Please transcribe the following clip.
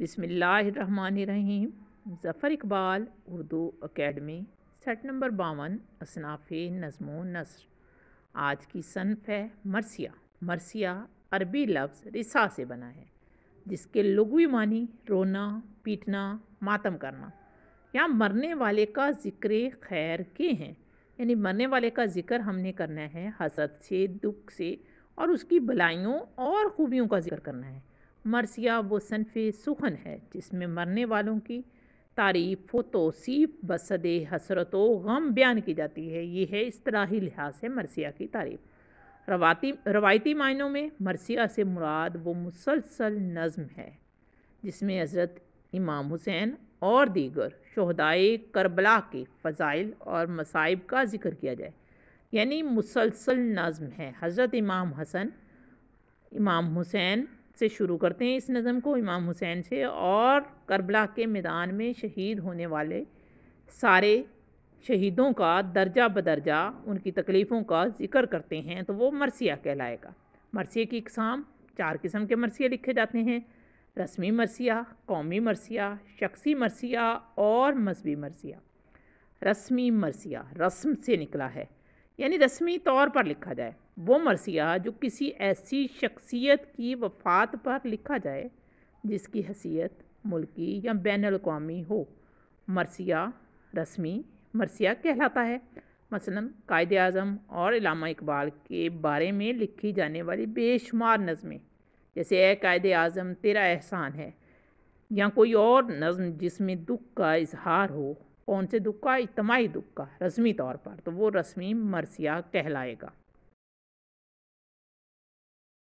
बिसमीम Zafar Iqbal Urdu academy set number बावन असनाफ़ नज़मो नसर आज की सनफ है मरसिया मरसिया अरबी लफ्ज़ रिसा से बना है जिसके लघवी मानी रोना पीटना मातम करना यहाँ मरने वाले का ज़िक्र खैर के हैं यानी मरने वाले का ज़िक्र हमने करना है हसरत से दुख से और उसकी भलाइयों और ख़ूबियों का जिक्र करना है मरसिया वो सनफ़ सुखन है जिसमें मरने वालों की तारीफ़ व तोसीफ़ बसद हसरत गम बयान की जाती है ये है इस तरह ही लिहाज से मरसिया की तारीफ़ रवाती रवायती मायनों में मरसिया से मुराद वो मुसलसल नज़म है जिसमें हज़रत इमाम हुसैन और दीगर शहदाय करबला के फ़जाइल और मसाइब का जिक्र किया जाए यानी मुसलसल नज़म है हज़रत इमाम हसन इमाम हुसैन से शुरू करते हैं इस नज़म को इमाम हुसैन से और करबला के मैदान में शहीद होने वाले सारे शहीदों का दर्जा बदर्जा उनकी तकलीफ़ों का जिक्र करते हैं तो वो मरसिया कहलाएगा मरसिया की इकसाम चार किस्म के मरसिया लिखे जाते हैं रस्मी मरसिया कौमी मरसिया शख्सी मरसिया और मजहबी मरसिया रस्मी मरसिया रस्म से निकला है यानी रस्मी तौर पर लिखा जाए वो मरसिया जो किसी ऐसी शख्सियत की वफात पर लिखा जाए जिसकी हसीियत मुल्की या बैन अवी हो मरसिया रस्मी मरसिया कहलाता है मसलन कायद अज़म और इलामा इकबाल के बारे में लिखी जाने वाली बेशुमार नज़में जैसे ए कायद अज़म तेरा एहसान है या कोई और नज़म जिसमें दुख का इजहार हो कौन से दुख का इतमाही दुख का रस्मी तौर पर तो वो रस्मी मरसिया कहलाएगा